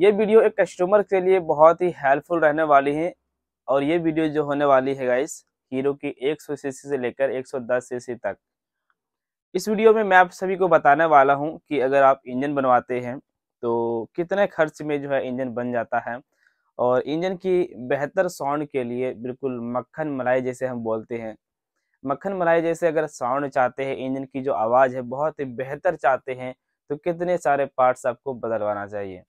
ये वीडियो एक कस्टमर के लिए बहुत ही हेल्पफुल रहने वाली है और ये वीडियो जो होने वाली है गाइस हीरो की 100 सीसी से लेकर 110 सीसी तक इस वीडियो में मैं आप सभी को बताने वाला हूं कि अगर आप इंजन बनवाते हैं तो कितने खर्च में जो है इंजन बन जाता है और इंजन की बेहतर साउंड के लिए बिल्कुल मक्खन मलाई जैसे हम बोलते हैं मक्खन मलाई जैसे अगर साउंड चाहते हैं इंजन की जो आवाज़ है बहुत ही बेहतर चाहते हैं तो कितने सारे पार्ट्स आपको बदलवाना चाहिए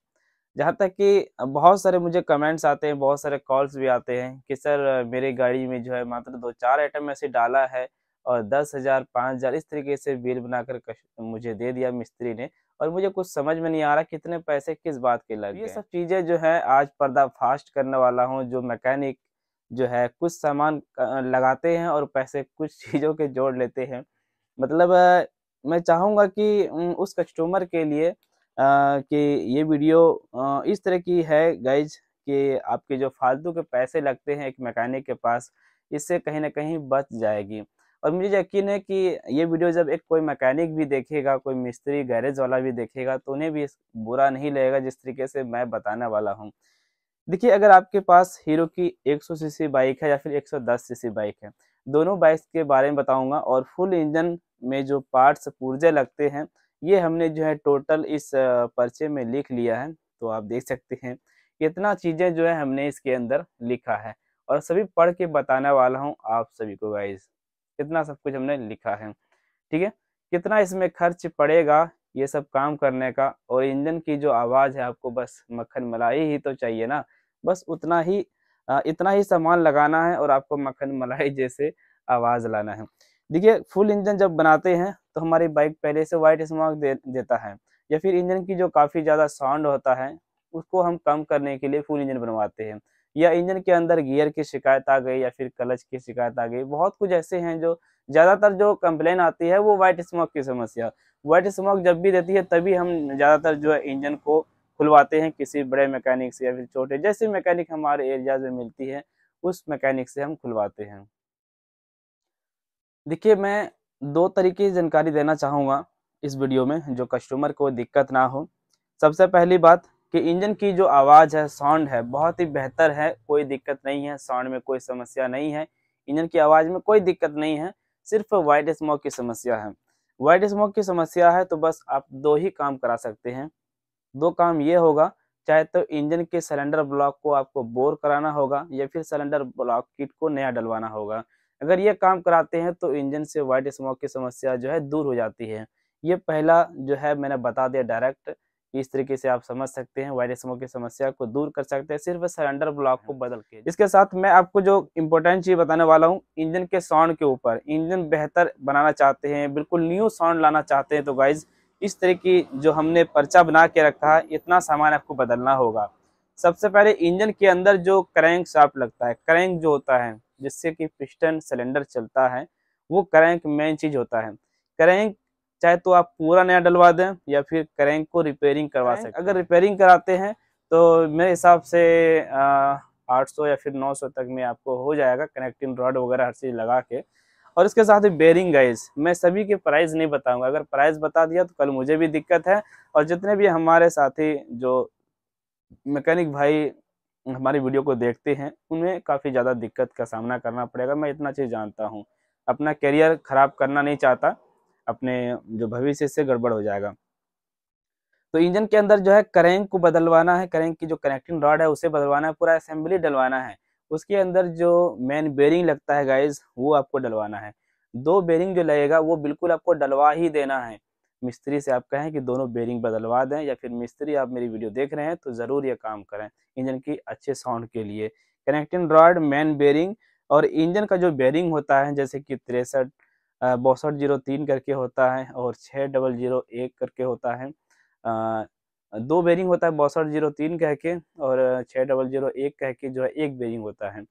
जहाँ तक कि बहुत सारे मुझे कमेंट्स आते हैं बहुत सारे कॉल्स भी आते हैं कि सर मेरे गाड़ी में जो है मात्र दो चार आइटम ऐसे डाला है और दस हज़ार पाँच हज़ार इस तरीके से बिल बनाकर मुझे दे दिया मिस्त्री ने और मुझे कुछ समझ में नहीं आ रहा कितने पैसे किस बात के लगे ये सब चीज़ें जो है आज पर्दाफाश करने वाला हूँ जो मैकेनिक जो है कुछ सामान लगाते हैं और पैसे कुछ चीज़ों के जोड़ लेते हैं मतलब मैं चाहूँगा कि उस कस्टमर के लिए कि ये वीडियो इस तरह की है गाइज कि आपके जो फालतू के पैसे लगते हैं एक मैकेनिक के पास इससे कहीं ना कहीं बच जाएगी और मुझे यकीन है कि ये वीडियो जब एक कोई मैकेनिक भी देखेगा कोई मिस्त्री गैरेज वाला भी देखेगा तो उन्हें भी बुरा नहीं लगेगा जिस तरीके से मैं बताने वाला हूँ देखिए अगर आपके पास हीरो की 100 सीसी बाइक है या फिर 110 सीसी बाइक है दोनों बाइक के बारे में बताऊंगा और फुल इंजन में जो पार्ट्स पुर्जे लगते हैं ये हमने जो है टोटल इस पर्चे में लिख लिया है तो आप देख सकते हैं इतना चीज़ें जो है हमने इसके अंदर लिखा है और सभी पढ़ के बताने वाला हूँ आप सभी को गाइज कितना सब कुछ हमने लिखा है ठीक है कितना इसमें खर्च पड़ेगा ये सब काम करने का और इंजन की जो आवाज़ है आपको बस मक्खन मलाई ही तो चाहिए ना बस उतना ही इतना ही सामान लगाना है और आपको मक्खन मलाई जैसे आवाज़ लाना है देखिए फुल इंजन जब बनाते हैं तो हमारी बाइक पहले से वाइट स्मॉक दे देता है या फिर इंजन की जो काफ़ी ज़्यादा साउंड होता है उसको हम कम करने के लिए फुल इंजन बनवाते हैं या इंजन के अंदर गियर की शिकायत आ गई या फिर क्लच की शिकायत आ गई बहुत कुछ ऐसे हैं जो ज़्यादातर जो कंप्लेन आती है वो वाइट स्मोक की समस्या वाइट स्मोक जब भी देती है तभी हम ज़्यादातर जो है इंजन को खुलवाते हैं किसी बड़े मैकेनिक से या फिर छोटे जैसे मैकेनिक हमारे एरिया में मिलती है उस मैकेनिक से हम खुलवाते हैं देखिए मैं दो तरीके की जानकारी देना चाहूँगा इस वीडियो में जो कस्टमर को दिक्कत ना हो सबसे पहली बात कि इंजन की जो आवाज़ है साउंड है बहुत ही बेहतर है कोई दिक्कत नहीं है साउंड में कोई समस्या नहीं है इंजन की आवाज़ में कोई दिक्कत नहीं है सिर्फ वाइट स्मोक की समस्या है वाइट स्मोक की समस्या है तो बस आप दो ही काम करा सकते हैं दो काम ये होगा चाहे तो इंजन के सिलेंडर ब्लॉक को आपको बोर कराना होगा या फिर सिलेंडर ब्लॉक किट को नया डलवाना होगा अगर ये काम कराते हैं तो इंजन से वाइट स्मोक की समस्या जो है दूर हो जाती है ये पहला जो है मैंने बता दिया डायरेक्ट इस तरीके से आप समझ सकते हैं वाइट स्मोक की समस्या को दूर कर सकते हैं सिर्फ सिलेंडर ब्लॉक को बदल के इसके साथ मैं आपको जो इम्पोर्टेंट चीज़ बताने वाला हूँ इंजन के साउंड के ऊपर इंजन बेहतर बनाना चाहते हैं बिल्कुल न्यू साउंड लाना चाहते हैं तो गाइज इस तरह की जो हमने पर्चा बना के रखा है इतना सामान आपको बदलना होगा सबसे पहले इंजन के अंदर जो क्रैंक शाफ्ट लगता है क्रैंक जो होता है जिससे कि पिस्टन सिलेंडर चलता है वो करेंक मेन चीज़ होता है करेंक चाहे तो आप पूरा नया डलवा दें या फिर करेंक को रिपेयरिंग करवा सकते अगर रिपेयरिंग कराते हैं तो मेरे हिसाब से आठ सौ या फिर नौ सौ तक में आपको हो जाएगा कनेक्टिंग रॉड वगैरह हर चीज़ लगा के और इसके साथ ही बेरिंग गाइज मैं सभी के प्राइस नहीं बताऊंगा अगर प्राइस बता दिया तो कल मुझे भी दिक्कत है और जितने भी हमारे साथी जो मैकेनिक भाई हमारी वीडियो को देखते हैं उन्हें काफ़ी ज़्यादा दिक्कत का सामना करना पड़ेगा मैं इतना चीज़ जानता हूँ अपना करियर ख़राब करना नहीं चाहता अपने जो भविष्य से गड़बड़ हो जाएगा तो इंजन के अंदर जो है करेंग को बदलवाना है करेंग की जो कनेक्टिंग रॉड है उसे बदलवाना है पूरा असेंबली डलवाना है उसके अंदर जो मेन बेरिंग लगता है गाइज वो आपको डलवाना है दो बेरिंग जो लगेगा वो बिल्कुल आपको डलवा ही देना है मिस्त्री से आप कहें कि दोनों बेरिंग बदलवा दें या फिर मिस्त्री आप मेरी वीडियो देख रहे हैं तो ज़रूर यह काम करें इंजन की अच्छे साउंड के लिए कनेक्टिंग रॉड मैन बेरिंग और इंजन का जो बेरिंग होता है जैसे कि तिरसठ बौसठ जीरो तीन करके होता है और छः डबल जीरो एक करके होता है दो बेरिंग होता है बौसठ जीरो तीन कह के और छः डबल जीरो एक कह के जो है एक बेरिंग होता है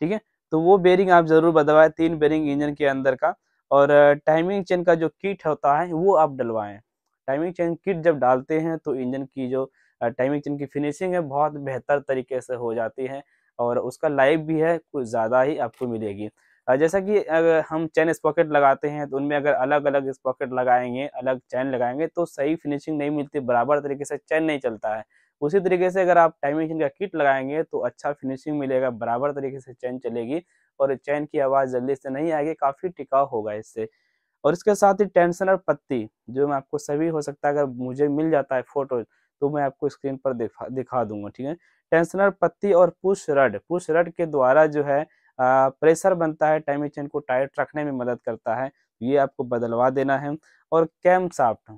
ठीक है तो वो बेरिंग आप ज़रूर बदलवाएं तीन बेरिंग इंजन के अंदर का और टाइमिंग चेन का जो किट होता है वो आप डलवाएं टाइमिंग चेन किट जब डालते हैं तो इंजन की जो टाइमिंग चेन की फिनिशिंग है बहुत बेहतर तरीके से हो जाती है और उसका लाइफ भी है कुछ ज़्यादा ही आपको मिलेगी जैसा कि अगर हम चैन स्पॉकेट लगाते हैं तो उनमें अगर अलग अलग स्पॉकेट लगाएंगे अलग चैन लगाएंगे तो सही फिनिशिंग नहीं मिलती बराबर तरीके से चैन नहीं चलता है उसी तरीके से अगर आप टाइमिंग चेन का किट लगाएंगे तो अच्छा फिनिशिंग मिलेगा बराबर तरीके से चैन चलेगी और चैन की आवाज़ जल्दी से नहीं आएगी काफ़ी टिकाव होगा इससे और इसके साथ ही टेंशनर पत्ती जो मैं आपको सभी हो सकता है अगर मुझे मिल जाता है फोटो तो मैं आपको स्क्रीन पर दिखा दिखा दूंगा ठीक है टेंशनर पत्ती और पुश रड पुश रड के द्वारा जो है आ, प्रेशर बनता है टाइमी चेन को टाइट रखने में मदद करता है ये आपको बदलवा देना है और कैम साफ्ट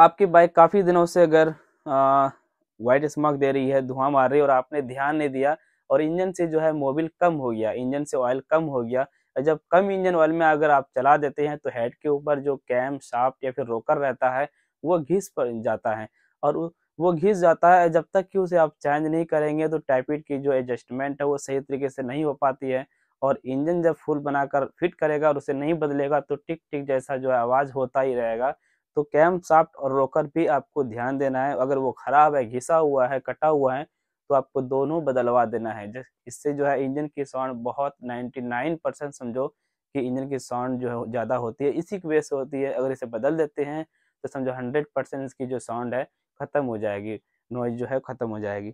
आपकी बाइक काफ़ी दिनों से अगर वाइट स्मॉक दे रही है धुआं मार रही है और आपने ध्यान नहीं दिया और इंजन से जो है मोबिल कम हो गया इंजन से ऑयल कम हो गया जब कम इंजन ऑयल में अगर आप चला देते हैं तो हेड के ऊपर जो कैम शाफ्ट या फिर रोकर रहता है वो घिस पर जाता है और वो घिस जाता है जब तक कि उसे आप चेंज नहीं करेंगे तो टाइपिट की जो एडजस्टमेंट है वो सही तरीके से नहीं हो पाती है और इंजन जब फुल बनाकर फिट करेगा और उसे नहीं बदलेगा तो टिक टिक जैसा जो है आवाज़ होता ही रहेगा तो कैम साफ्ट और रोकर भी आपको ध्यान देना है अगर वो ख़राब है घिसा हुआ है कटा हुआ है तो आपको दोनों बदलवा देना है इससे जो है इंजन की साउंड बहुत 99 परसेंट समझो कि इंजन की साउंड जो है ज़्यादा होती है इसी की वजह से होती है अगर इसे बदल देते हैं तो समझो हंड्रेड परसेंट इसकी जो साउंड है ख़त्म हो जाएगी नॉइज जो है ख़त्म हो जाएगी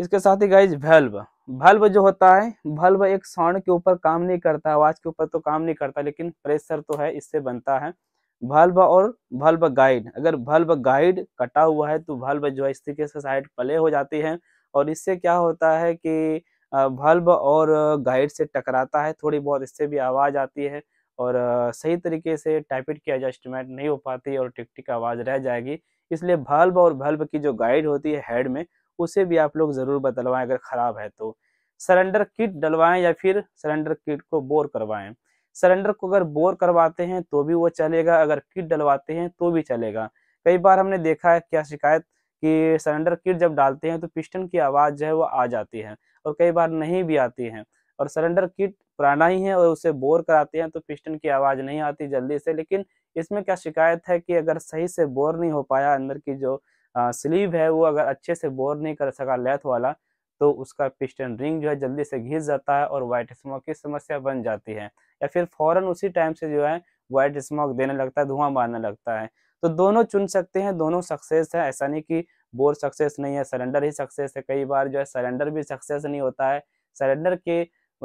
इसके साथ ही गाइज वेल्व भल्ब जो होता है वेल्व एक साउंड के ऊपर काम नहीं करता आवाज़ के ऊपर तो काम नहीं करता लेकिन प्रेशर तो है इससे बनता है भल्ब और भल्ब गाइड अगर भल्ब गाइड कटा हुआ है तो भल्ब जो है इस तरीके से साइड प्ले हो जाती है और इससे क्या होता है कि बल्ब और गाइड से टकराता है थोड़ी बहुत इससे भी आवाज़ आती है और सही तरीके से टाइपिट की एडजस्टमेंट नहीं हो पाती और टिक टिक आवाज़ रह जाएगी इसलिए बल्ब और बल्ब की जो गाइड होती है हेड में उसे भी आप लोग ज़रूर बदलवाएं अगर ख़राब है तो सिलेंडर किट डलवाएं या फिर सिलेंडर किट को बोर करवाएं सिलेंडर को अगर बोर करवाते हैं तो भी वो चलेगा अगर किट डलवाते हैं तो भी चलेगा कई बार हमने देखा है क्या शिकायत कि सिलेंडर किट जब डालते हैं तो पिस्टन की आवाज़ जो है वो आ जाती है और कई बार नहीं भी आती है और सिलेंडर किट पुराना ही है और उसे बोर कराते हैं तो पिस्टन की आवाज़ नहीं आती जल्दी से लेकिन इसमें क्या शिकायत है कि अगर सही से बोर नहीं हो पाया अंदर की जो स्लीव है वो अगर अच्छे से बोर नहीं कर सका लेथ वाला तो उसका पिस्टन रिंग जो है जल्दी से घिस जाता है और वाइट स्मोक की समस्या बन जाती है या फिर फ़ौरन उसी टाइम से जो है वाइट स्मोक देने लगता है धुआं मारने लगता है तो दोनों चुन सकते हैं दोनों सक्सेस है ऐसा नहीं कि बोर सक्सेस नहीं है सरेंडर ही सक्सेस है कई बार जो है सरेंडर भी सक्सेस नहीं होता है सरेंडर के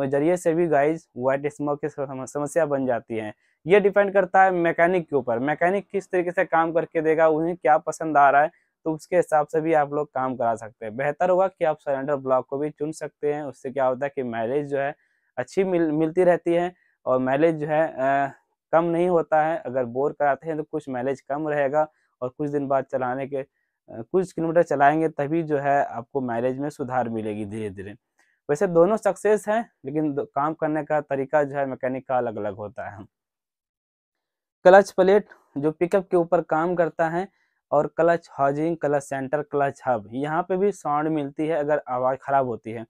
जरिए से भी गाइज व्हाइट स्मोक की समस्या बन जाती है ये डिपेंड करता है मैकेनिक के ऊपर मैकेनिक किस तरीके से काम करके देगा उन्हें क्या पसंद आ रहा है तो उसके हिसाब से भी आप लोग काम करा सकते हैं बेहतर होगा कि आप सरेंडर ब्लॉक को भी चुन सकते हैं उससे क्या होता है कि माइलेज जो है अच्छी मिल मिलती रहती है और माइलेज जो है आ, कम नहीं होता है अगर बोर कराते हैं तो कुछ माइलेज कम रहेगा और कुछ दिन बाद चलाने के कुछ किलोमीटर चलाएंगे तभी जो है आपको माइलेज में सुधार मिलेगी धीरे धीरे वैसे दोनों सक्सेस हैं लेकिन काम करने का तरीका जो है मैकेनिक का अलग अलग होता है क्लच प्लेट जो पिकअप के ऊपर काम करता है और clutch housing clutch centre clutch hub यहाँ पे भी साउंड मिलती है अगर आवाज़ ख़राब होती है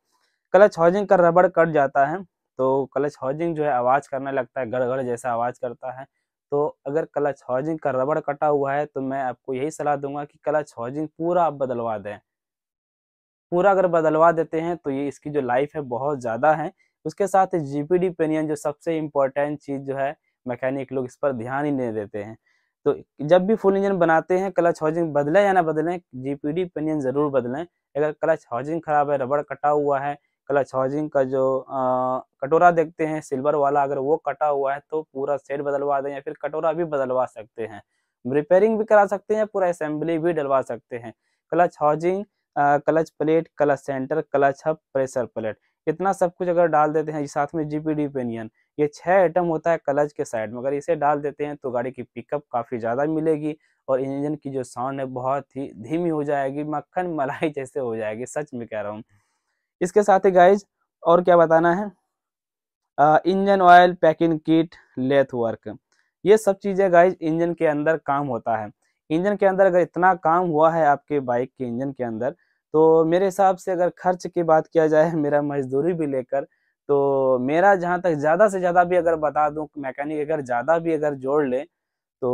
क्लच हाउजिंग का रबड़ कट जाता है तो क्लच हॉजिंग जो है आवाज़ करने लगता है गड़गड़ जैसा आवाज़ करता है तो अगर क्लच हॉजिंग का रबड़ कटा हुआ है तो मैं आपको यही सलाह दूंगा कि क्लच हाउजिंग पूरा आप बदलवा दें पूरा अगर बदलवा देते हैं तो ये इसकी जो लाइफ है बहुत ज़्यादा है उसके साथ ही जीपीडी पेनियन जो सबसे इम्पोर्टेंट चीज़ जो है मैकेनिक लोग इस पर ध्यान ही नहीं देते हैं तो जब भी फुल इंजन बनाते हैं क्लच हाउजिंग बदलें या ना बदलें जीपीडी पेनियन ज़रूर बदलें अगर क्लच हाउजिंग खराब है रबड़ कटा हुआ है क्लच हाउजिंग का जो आ, कटोरा देखते हैं सिल्वर वाला अगर वो कटा हुआ है तो पूरा सेट बदलवा दें या फिर कटोरा भी बदलवा सकते हैं रिपेयरिंग भी करा सकते हैं पूरा असेंबली भी डलवा सकते हैं clutch housing clutch plate clutch centre clutch hub pressure plate इतना सब कुछ अगर डाल देते हैं साथ में जीपीडी पेनियन ये छह आइटम होता है क्लच के साइड में अगर इसे डाल देते हैं तो गाड़ी की पिकअप काफ़ी ज़्यादा मिलेगी और इंजन की जो साउंड है बहुत ही धीमी हो जाएगी मक्खन मलाई जैसे हो जाएगी सच में कह रहा हूँ इसके साथ ही गाइज और क्या बताना है engine oil packing kit lathe work ये सब चीज़ें गाइज इंजन के अंदर काम होता है इंजन के अंदर अगर इतना काम हुआ है आपके बाइक के इंजन के अंदर तो मेरे हिसाब से अगर खर्च की बात किया जाए मेरा मजदूरी भी लेकर तो मेरा जहाँ तक ज़्यादा से ज़्यादा भी अगर बता दूँ मैकेनिक अगर ज़्यादा भी अगर जोड़ ले तो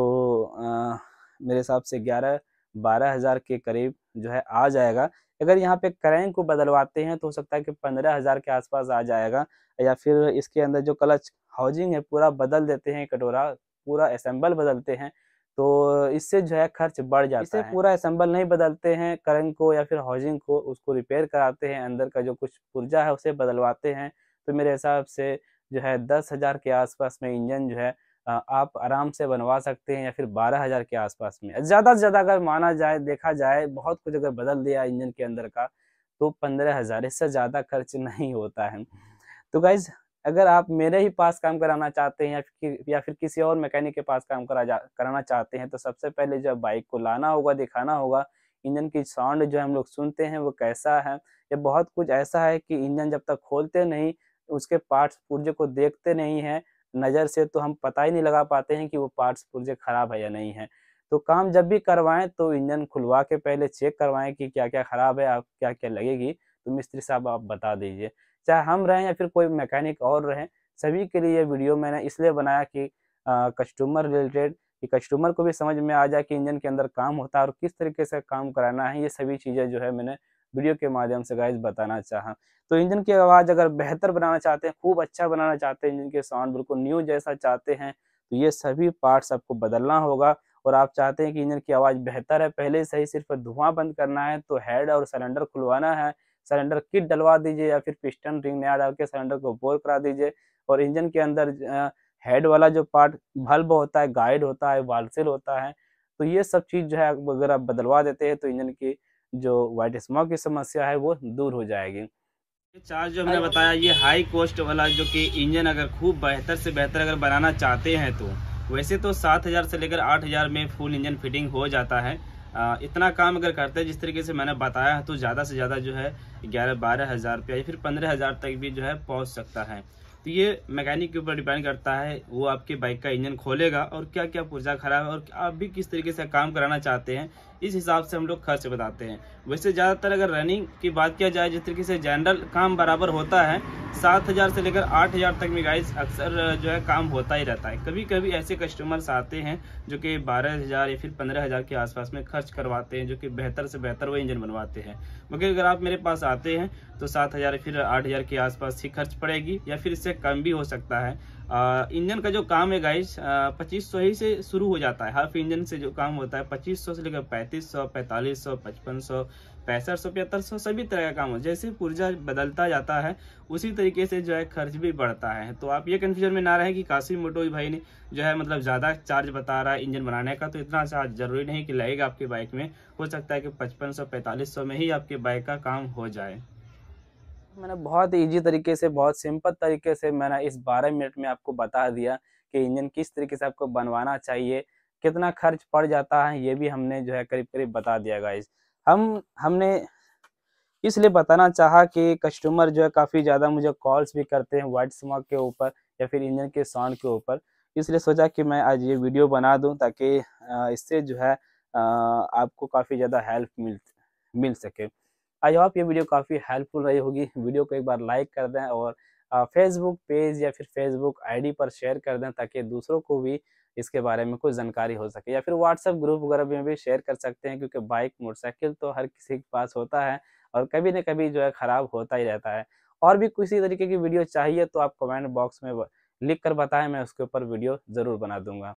आ, मेरे हिसाब से ग्यारह बारह हज़ार के करीब जो है आ जाएगा अगर यहाँ पे क्रैंक को बदलवाते हैं तो हो सकता है कि पंद्रह हज़ार के आसपास आ जाएगा या फिर इसके अंदर जो क्लच हाउजिंग है पूरा बदल देते हैं कटोरा पूरा असेंबल बदलते हैं तो इससे जो है खर्च बढ़ जाता है पूरा असम्बल नहीं बदलते हैं करंक को या फिर हाउजिंग को उसको रिपेयर कराते हैं अंदर का जो कुछ पुर्जा है उसे बदलवाते हैं तो मेरे हिसाब से जो है दस हज़ार के आसपास में इंजन जो है आप आराम से बनवा सकते हैं या फिर बारह हज़ार के आसपास में ज़्यादा से ज़्यादा अगर माना जाए देखा जाए बहुत कुछ अगर बदल दिया इंजन के अंदर का तो पंद्रह हज़ार इससे ज़्यादा खर्च नहीं होता है तो गाइज अगर आप मेरे ही पास काम कराना चाहते हैं या फिर या फिर किसी और मैकेनिक के पास काम करा जा कराना चाहते हैं तो सबसे पहले जो बाइक को लाना होगा दिखाना होगा इंजन की साउंड जो हम लोग सुनते हैं वो कैसा है या बहुत कुछ ऐसा है कि इंजन जब तक खोलते नहीं उसके पार्ट्स पुर्जे को देखते नहीं हैं नज़र से तो हम पता ही नहीं लगा पाते हैं कि वो पार्ट्स पुर्जे ख़राब है या नहीं है तो काम जब भी करवाएं तो इंजन खुलवा के पहले चेक करवाएं कि क्या क्या ख़राब है आप क्या क्या लगेगी तो मिस्त्री साहब आप बता दीजिए चाहे हम रहें या फिर कोई मैकेनिक और रहें सभी के लिए ये वीडियो मैंने इसलिए बनाया कि कस्टमर रिलेटेड कि कस्टमर को भी समझ में आ जाए कि इंजन के अंदर काम होता है और किस तरीके से काम कराना है ये सभी चीज़ें जो है मैंने वीडियो के माध्यम से गाइज बताना चाह तो इंजन की आवाज़ अगर बेहतर बनाना चाहते हैं खूब अच्छा बनाना चाहते हैं इंजन के साउंड बिल्कुल न्यू जैसा चाहते हैं तो ये सभी पार्ट्स आपको बदलना होगा और आप चाहते हैं कि इंजन की आवाज़ बेहतर है पहले से ही सिर्फ धुआं बंद करना है तो हेड और सिलेंडर खुलवाना है सिलेंडर किट डलवा दीजिए या फिर पिस्टन रिंग नया डाल के सिलेंडर को बोर करा दीजिए और इंजन के अंदर हेड वाला जो पार्ट बल्ब होता है गाइड होता है वालसेल होता है तो ये सब चीज़ जो है अगर आप बदलवा देते हैं तो इंजन की जो वाइट स्मॉक की समस्या है वो दूर हो जाएगी चार्ज जो हमने बताया ये हाई कॉस्ट वाला जो कि इंजन अगर खूब बेहतर से बेहतर अगर बनाना चाहते हैं तो वैसे तो सात हज़ार से लेकर आठ हज़ार में फुल इंजन फिटिंग हो जाता है आ, इतना काम अगर करते हैं जिस तरीके से मैंने बताया तो ज़्यादा से ज़्यादा जो है ग्यारह बारह हज़ार रुपया या फिर पंद्रह हज़ार तक भी जो है पहुंच सकता है तो ये मैकेनिक के ऊपर डिपेंड करता है वो आपके बाइक का इंजन खोलेगा और क्या क्या पुर्जा खराब है और आप भी किस तरीके से काम कराना चाहते हैं इस हिसाब से हम लोग खर्च बताते हैं वैसे ज़्यादातर अगर रनिंग की बात किया जाए जिस तरीके से जनरल काम बराबर होता है सात हज़ार से लेकर आठ हज़ार तक में गाइस अक्सर जो है काम होता ही रहता है कभी कभी ऐसे कस्टमर्स आते हैं जो कि बारह हज़ार या फिर पंद्रह हज़ार के आसपास में खर्च करवाते हैं जो कि बेहतर से बेहतर वो इंजन बनवाते हैं मगर अगर आप मेरे पास आते हैं तो सात हज़ार फिर आठ हज़ार के आसपास ही खर्च पड़ेगी या फिर इससे कम भी हो सकता है इंजन का जो काम है गाइस पच्चीस सौ ही से शुरू हो जाता है हाफ इंजन से जो काम होता है पच्चीस सौ से लेकर पैंतीस सौ पैंतालीस सौ पचपन सौ पैंसठ सौ पचहत्तर सौ सभी तरह का काम हो जैसे पुर्जा बदलता जाता है उसी तरीके से जो है खर्च भी बढ़ता है तो आप ये कन्फ्यूजन में ना रहे कि काशी मोटो भाई ने जो है मतलब ज़्यादा चार्ज बता रहा है इंजन बनाने का तो इतना चार्ज ज़रूरी नहीं कि लगेगा आपके बाइक में हो सकता है कि पचपन सौ पैंतालीस सौ में ही आपके बाइक का काम हो जाए मैंने बहुत ईजी तरीके से बहुत सिंपल तरीके से मैंने इस बारह मिनट में आपको बता दिया कि इंजन किस तरीके से आपको बनवाना चाहिए कितना खर्च पड़ जाता है ये भी हमने जो है करीब करीब बता दिया गाइज हम हमने इसलिए बताना चाहा कि कस्टमर जो है काफ़ी ज़्यादा मुझे कॉल्स भी करते हैं वाइट स्मॉक के ऊपर या फिर इंजन के साउंड के ऊपर इसलिए सोचा कि मैं आज ये वीडियो बना दूं ताकि इससे जो है आपको काफ़ी ज़्यादा हेल्प मिल मिल सके आई होप ये वीडियो काफ़ी हेल्पफुल रही होगी वीडियो को एक बार लाइक कर दें और फेसबुक पेज या फिर फेसबुक आईडी पर शेयर कर दें ताकि दूसरों को भी इसके बारे में कुछ जानकारी हो सके या फिर व्हाट्सएप ग्रुप वगैरह में भी शेयर कर सकते हैं क्योंकि बाइक मोटरसाइकिल तो हर किसी के पास होता है और कभी ना कभी जो है ख़राब होता ही रहता है और भी किसी तरीके की वीडियो चाहिए तो आप कमेंट बॉक्स में लिख कर बताएं मैं उसके ऊपर वीडियो ज़रूर बना दूंगा